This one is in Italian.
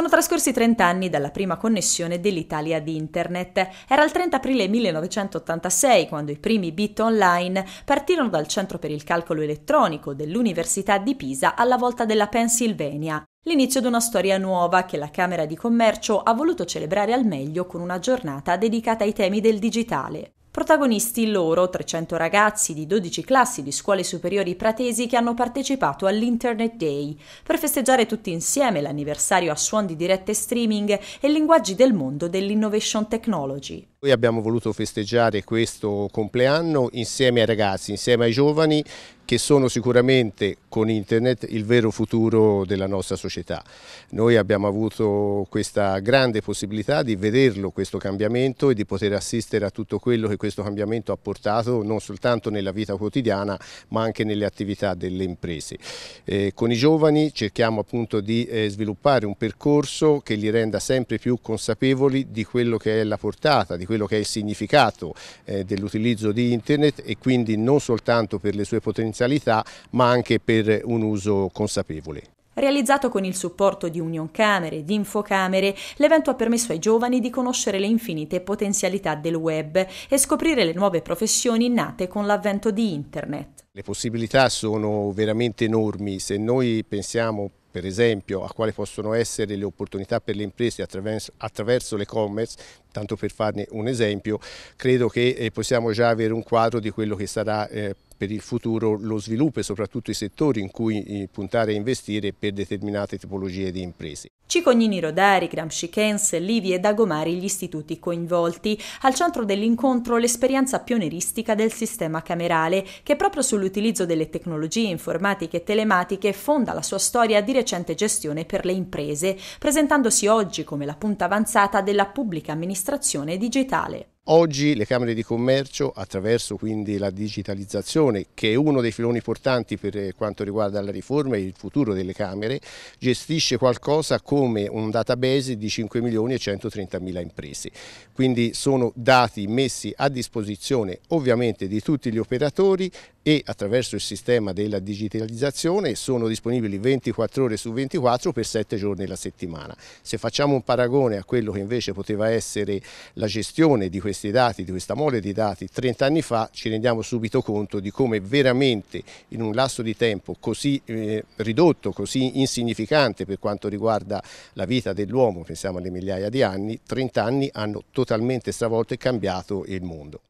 Sono trascorsi 30 anni dalla prima connessione dell'Italia ad Internet. Era il 30 aprile 1986 quando i primi bit online partirono dal Centro per il Calcolo Elettronico dell'Università di Pisa alla volta della Pennsylvania. L'inizio di una storia nuova che la Camera di Commercio ha voluto celebrare al meglio con una giornata dedicata ai temi del digitale. Protagonisti loro 300 ragazzi di 12 classi di scuole superiori pratesi che hanno partecipato all'Internet Day per festeggiare tutti insieme l'anniversario a suon di dirette streaming e linguaggi del mondo dell'innovation technology. Noi abbiamo voluto festeggiare questo compleanno insieme ai ragazzi, insieme ai giovani che sono sicuramente con internet il vero futuro della nostra società. Noi abbiamo avuto questa grande possibilità di vederlo questo cambiamento e di poter assistere a tutto quello che questo cambiamento ha portato non soltanto nella vita quotidiana ma anche nelle attività delle imprese. Eh, con i giovani cerchiamo appunto di eh, sviluppare un percorso che li renda sempre più consapevoli di quello che è la portata, di quello che è il significato eh, dell'utilizzo di internet e quindi non soltanto per le sue potenzialità ma anche per un uso consapevole. Realizzato con il supporto di Union Camere e di Infocamere, l'evento ha permesso ai giovani di conoscere le infinite potenzialità del web e scoprire le nuove professioni nate con l'avvento di internet. Le possibilità sono veramente enormi, se noi pensiamo per esempio a quali possono essere le opportunità per le imprese attraverso, attraverso l'e-commerce, tanto per farne un esempio, credo che eh, possiamo già avere un quadro di quello che sarà eh, per il futuro lo sviluppo e soprattutto i settori in cui eh, puntare a investire per determinate tipologie di imprese. Cicognini Rodari, Gramsci Kens, Livi e Dagomari gli istituti coinvolti. Al centro dell'incontro l'esperienza pionieristica del sistema camerale, che proprio sull'utilizzo delle tecnologie informatiche e telematiche fonda la sua storia di recente gestione per le imprese, presentandosi oggi come la punta avanzata della pubblica amministrazione digitale. Oggi le Camere di Commercio, attraverso quindi la digitalizzazione, che è uno dei filoni portanti per eh, quanto riguarda la riforma e il futuro delle Camere, gestisce qualcosa come un database di 5 milioni e 130 mila imprese. Quindi sono dati messi a disposizione ovviamente di tutti gli operatori e attraverso il sistema della digitalizzazione sono disponibili 24 ore su 24 per 7 giorni alla settimana. Se facciamo un paragone a quello che invece poteva essere la gestione di questi questi dati, di questa mole di dati 30 anni fa, ci rendiamo subito conto di come veramente in un lasso di tempo così eh, ridotto, così insignificante per quanto riguarda la vita dell'uomo, pensiamo alle migliaia di anni, 30 anni hanno totalmente stravolto e cambiato il mondo.